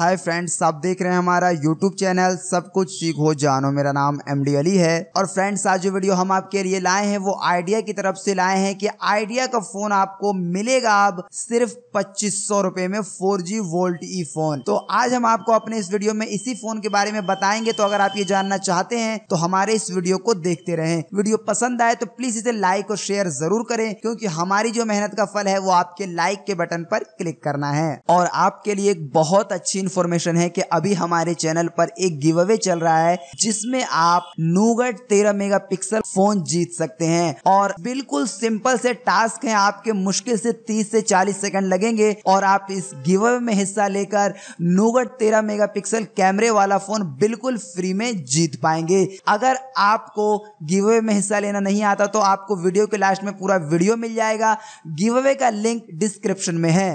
hi friends आप देख रहे हैं हमारा यूट्यूब चैनल सब कुछ सीखो जानो मेरा नाम एम डी अली है और फ्रेंड्स आज जो वीडियो हम आपके लिए लाए हैं वो आइडिया की तरफ से लाए हैं कि आइडिया का फोन आपको मिलेगा अब सिर्फ पच्चीस सौ रुपए में four G VoLTE phone तो आज हम आपको अपने इस वीडियो में इसी फोन के बारे में बताएंगे तो अगर आप ये जानना चाहते हैं तो हमारे इस वीडियो को देखते रहे वीडियो पसंद आए तो प्लीज इसे लाइक और शेयर जरूर करें क्योंकि हमारी जो मेहनत का फल है वो आपके लाइक के बटन पर क्लिक करना है और आपके लिए एक बहुत अच्छी इन्फॉर्मेशन है कि अभी हमारे चैनल पर एक गिव अवे चल रहा है जिसमें आप नूगट तेरह मेगा पिक्सल फोन जीत सकते हैं और बिल्कुल सिंपल से टास्क है आपके मुश्किल से तीस से चालीस सेकंड लगेंगे और आप इस गिव अवे में हिस्सा लेकर नूगट तेरह मेगा पिक्सल कैमरे वाला फोन बिल्कुल फ्री में जीत पाएंगे अगर आपको गिव अवे में हिस्सा लेना नहीं आता तो आपको वीडियो के लास्ट में पूरा वीडियो मिल जाएगा गिव अवे का लिंक डिस्क्रिप्शन में है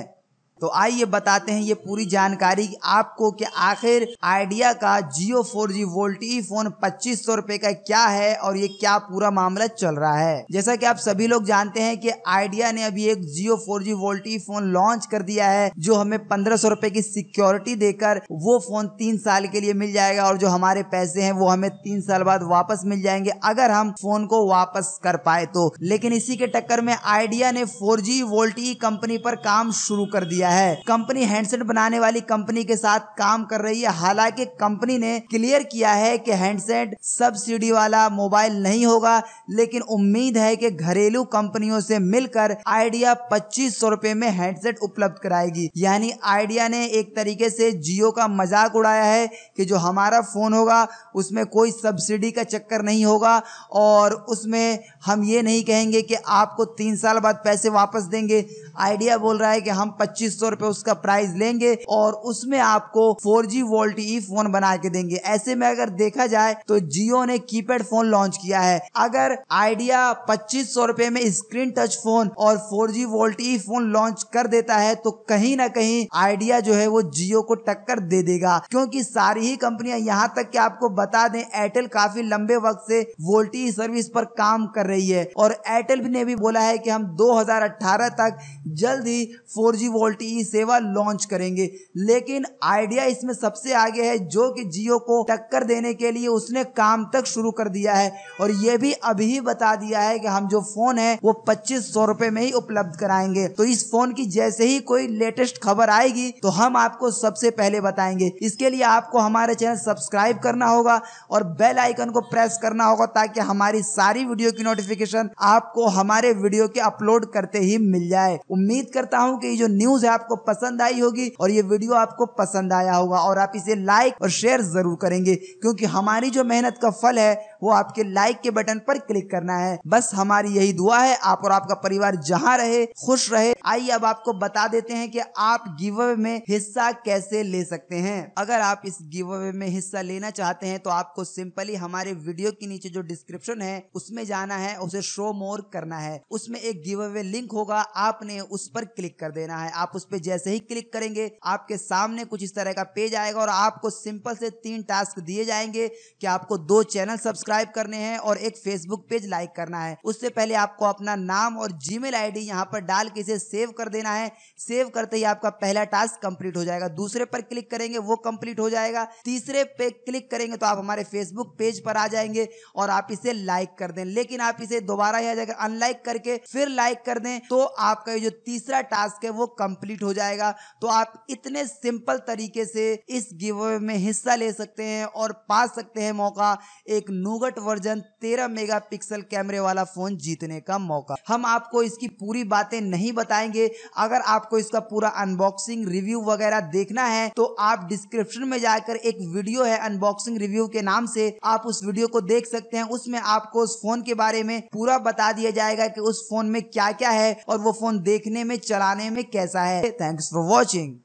तो आइए बताते हैं ये पूरी जानकारी आपको कि आखिर आइडिया का Jio four G VoLTE phone पच्चीस सौ रूपए का क्या है और ये क्या पूरा मामला चल रहा है जैसा कि आप सभी लोग जानते हैं कि आइडिया ने अभी एक Jio four G VoLTE phone launch कर दिया है जो हमें पंद्रह सौ रूपए की सिक्योरिटी देकर वो फोन तीन साल के लिए मिल जाएगा और जो हमारे पैसे है वो हमें तीन साल बाद वापस मिल जाएंगे अगर हम फोन को वापस कर पाए तो लेकिन इसी के टक्कर में आइडिया ने फोर जी वोल्ट कंपनी पर काम शुरू कर दिया किया है कंपनी हैंडसेट बनाने वाली कंपनी के साथ काम कर रही है हालांकि कंपनी ने क्लियर किया है कि हैंडसेट सब्सिडी वाला मोबाइल नहीं होगा लेकिन उम्मीद है कि घरेलू कंपनियों से मिलकर आइडिया पच्चीस सौ रूपए में हैंडसेट उपलब्ध कराएगी यानी आइडिया ने एक तरीके से जियो का मजाक उड़ाया है कि जो हमारा फोन होगा उसमें कोई सब्सिडी का चक्कर नहीं होगा और उसमें हम ये नहीं कहेंगे कि आपको तीन साल बाद पैसे वापस देंगे आइडिया बोल रहा है कि हम पच्चीस सौ रुपए उसका प्राइस लेंगे और उसमें आपको four G VoLTE phone बना के देंगे ऐसे में अगर देखा जाए तो जियो ने कीपैड फोन लॉन्च किया है अगर आइडिया पच्चीस सौ रुपए में स्क्रीन टच फोन और four G VoLTE phone launch कर देता है तो कहीं ना कहीं आइडिया जो है वो जियो को टक्कर दे देगा क्योंकि सारी ही कंपनियां यहाँ तक कि आपको बता दें एयरटेल काफी लंबे वक्त से वोल्टी सर्विस पर काम कर रही है और एयरटेल ने भी बोला है कि हम 2018 तक जल्द ही फोर जी वोल्टी टी ई सेवा लॉन्च करेंगे लेकिन आइडिया इसमें सबसे आगे है जो कि जियो को टक्कर देने के लिए उसने काम तक शुरू कर दिया है और ये भी अभी ही बता दिया है कि हम जो फोन है वो पच्चीस सौ रुपए में ही उपलब्ध कराएंगे तो इस फोन की जैसे ही कोई लेटेस्ट खबर आएगी तो हम आपको सबसे पहले बताएंगे इसके लिए आपको हमारे चैनल सब्सक्राइब करना होगा और बेल आइकन को प्रेस करना होगा ताकि हमारी सारी वीडियो की नोटिफिकेशन आपको हमारे वीडियो के अपलोड करते ही मिल जाए उम्मीद करता हूँ कि जो न्यूज है आपको पसंद आई होगी और ये वीडियो आपको पसंद आया होगा और आप इसे लाइक और शेयर जरूर करेंगे क्योंकि हमारी जो मेहनत का फल है वो आपके लाइक के बटन पर क्लिक करना है बस हमारी यही दुआ है आप और आपका परिवार जहाँ रहे खुश रहे आइए अब आपको बता देते हैं कि आप गिव अवे में हिस्सा कैसे ले सकते हैं अगर आप इस गिव अवे में हिस्सा लेना चाहते हैं तो आपको सिंपली हमारे वीडियो के नीचे जो डिस्क्रिप्शन है उसमें जाना है उसे शो मोर करना है उसमें एक गिव अवे लिंक होगा आपने उस पर क्लिक कर देना है आप उस पर जैसे ही क्लिक करेंगे आपके सामने कुछ इस तरह का पेज आएगा और आपको सिंपल से तीन टास्क दिए जाएंगे कि आपको दो चैनल सब्सक्राइब सब्सक्राइब करने हैं और एक फेसबुक पेज लाइक करना है उससे पहले आपको अपना नाम और जी मेल आई डी पर डाल के इसे सेव कर देना है सेव करते ही आपका पहला टास्क कंप्लीट हो जाएगा दूसरे पर क्लिक करेंगे वो कंप्लीट हो जाएगा तीसरे पे क्लिक करेंगे तो आप हमारे फेसबुक पेज पर आ जाएंगे और आप इसे लाइक कर दें लेकिन आप इसे दोबारा ही आ जाएगा अनलाइक करके फिर लाइक कर दें तो आपका ये जो तीसरा टास्क है वो कंप्लीट हो जाएगा तो आप इतने सिंपल तरीके से इस गिव में हिस्सा ले सकते हैं और पा सकते हैं मौका एक नू nougat वर्जन 13 मेगापिक्सल कैमरे वाला फोन जीतने का मौका हम आपको इसकी पूरी बातें नहीं बताएंगे अगर आपको इसका पूरा अनबॉक्सिंग रिव्यू वगैरह देखना है तो आप डिस्क्रिप्शन में जाकर एक वीडियो है अनबॉक्सिंग रिव्यू के नाम से आप उस वीडियो को देख सकते हैं उसमें आपको उस फोन के बारे में पूरा बता दिया जाएगा की उस फोन में क्या क्या है और वो फोन देखने में चलाने में कैसा है थैंक्स फॉर वॉचिंग